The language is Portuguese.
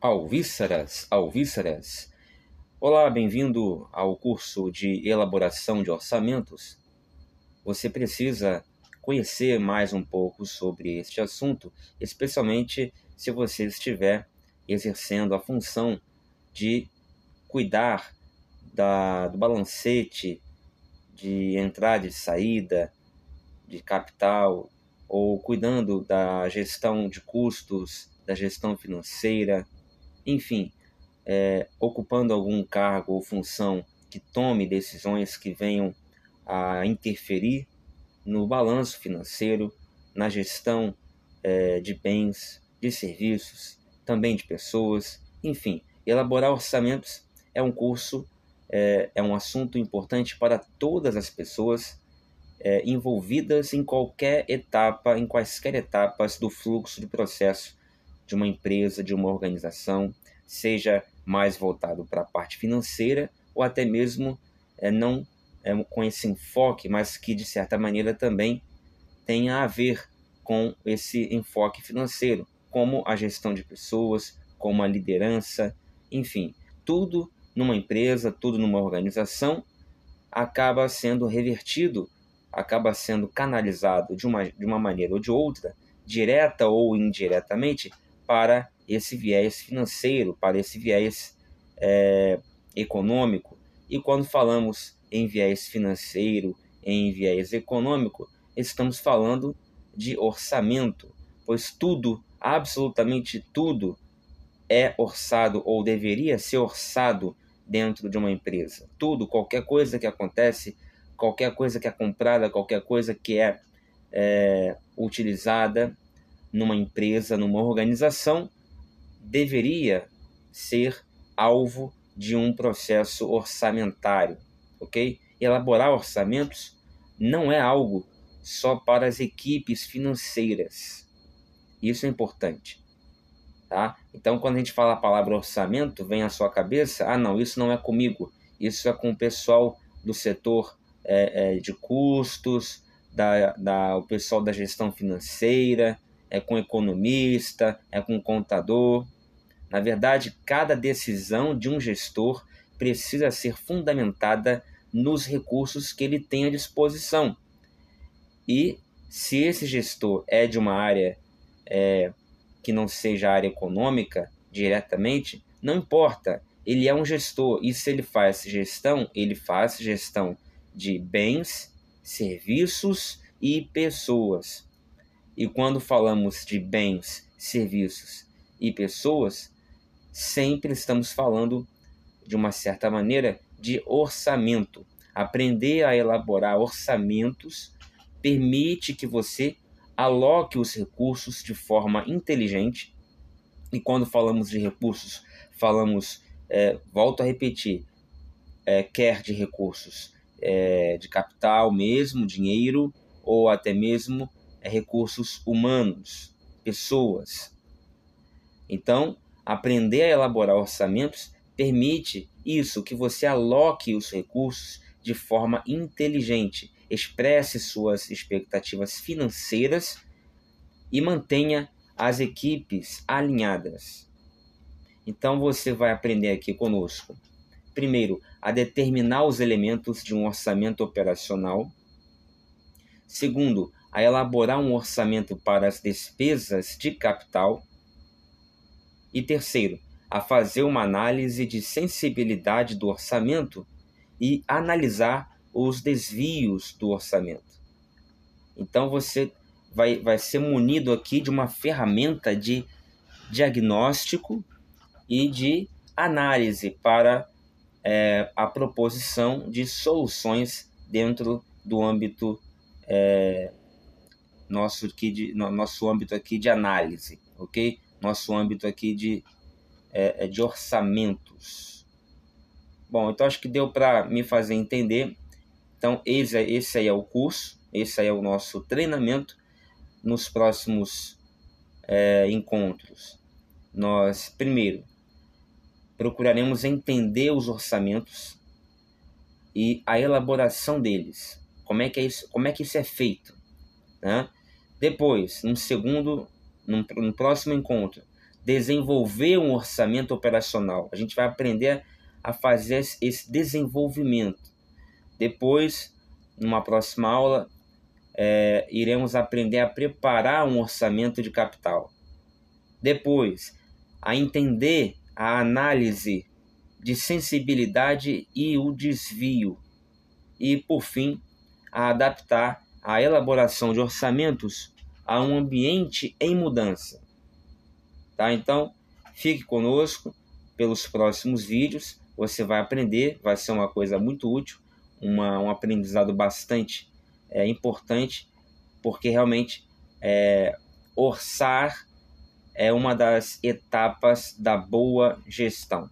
Alvíceras, alvíceras. Olá, bem-vindo ao curso de elaboração de orçamentos. Você precisa conhecer mais um pouco sobre este assunto, especialmente se você estiver exercendo a função de cuidar da, do balancete de entrada e saída de capital ou cuidando da gestão de custos, da gestão financeira, enfim, é, ocupando algum cargo ou função que tome decisões que venham a interferir no balanço financeiro, na gestão é, de bens, de serviços, também de pessoas, enfim, elaborar orçamentos é um curso, é, é um assunto importante para todas as pessoas é, envolvidas em qualquer etapa, em quaisquer etapas do fluxo do processo de uma empresa, de uma organização, seja mais voltado para a parte financeira ou até mesmo é, não é, com esse enfoque, mas que de certa maneira também tenha a ver com esse enfoque financeiro, como a gestão de pessoas, como a liderança, enfim, tudo numa empresa, tudo numa organização acaba sendo revertido, acaba sendo canalizado de uma, de uma maneira ou de outra, direta ou indiretamente, para esse viés financeiro, para esse viés é, econômico. E quando falamos em viés financeiro, em viés econômico, estamos falando de orçamento, pois tudo, absolutamente tudo, é orçado ou deveria ser orçado dentro de uma empresa. Tudo, qualquer coisa que acontece, qualquer coisa que é comprada, qualquer coisa que é, é utilizada, numa empresa, numa organização, deveria ser alvo de um processo orçamentário, ok? Elaborar orçamentos não é algo só para as equipes financeiras. Isso é importante, tá? Então, quando a gente fala a palavra orçamento, vem à sua cabeça: ah, não, isso não é comigo, isso é com o pessoal do setor é, é, de custos, da, da, o pessoal da gestão financeira, é com economista, é com contador. Na verdade, cada decisão de um gestor precisa ser fundamentada nos recursos que ele tem à disposição. E se esse gestor é de uma área é, que não seja área econômica diretamente, não importa. Ele é um gestor e se ele faz gestão, ele faz gestão de bens, serviços e pessoas. E quando falamos de bens, serviços e pessoas, sempre estamos falando, de uma certa maneira, de orçamento. Aprender a elaborar orçamentos permite que você aloque os recursos de forma inteligente. E quando falamos de recursos, falamos, é, volto a repetir, é, quer de recursos é, de capital mesmo, dinheiro, ou até mesmo é recursos humanos, pessoas. Então, aprender a elaborar orçamentos permite isso, que você aloque os recursos de forma inteligente, expresse suas expectativas financeiras e mantenha as equipes alinhadas. Então você vai aprender aqui conosco. Primeiro, a determinar os elementos de um orçamento operacional. Segundo, a elaborar um orçamento para as despesas de capital. E terceiro, a fazer uma análise de sensibilidade do orçamento e analisar os desvios do orçamento. Então você vai, vai ser munido aqui de uma ferramenta de diagnóstico e de análise para é, a proposição de soluções dentro do âmbito é, nosso, aqui de, nosso âmbito aqui de análise, ok? Nosso âmbito aqui de, é, é de orçamentos. Bom, então acho que deu para me fazer entender. Então, esse, é, esse aí é o curso, esse aí é o nosso treinamento. Nos próximos é, encontros, nós, primeiro, procuraremos entender os orçamentos e a elaboração deles. Como é que, é isso, como é, que isso é feito? Né? Depois, num segundo, num, num próximo encontro, desenvolver um orçamento operacional. A gente vai aprender a fazer esse desenvolvimento. Depois, numa próxima aula, é, iremos aprender a preparar um orçamento de capital. Depois, a entender a análise de sensibilidade e o desvio. E, por fim, a adaptar a elaboração de orçamentos a um ambiente em mudança. Tá? Então, fique conosco pelos próximos vídeos. Você vai aprender, vai ser uma coisa muito útil, uma, um aprendizado bastante é, importante, porque realmente é, orçar é uma das etapas da boa gestão.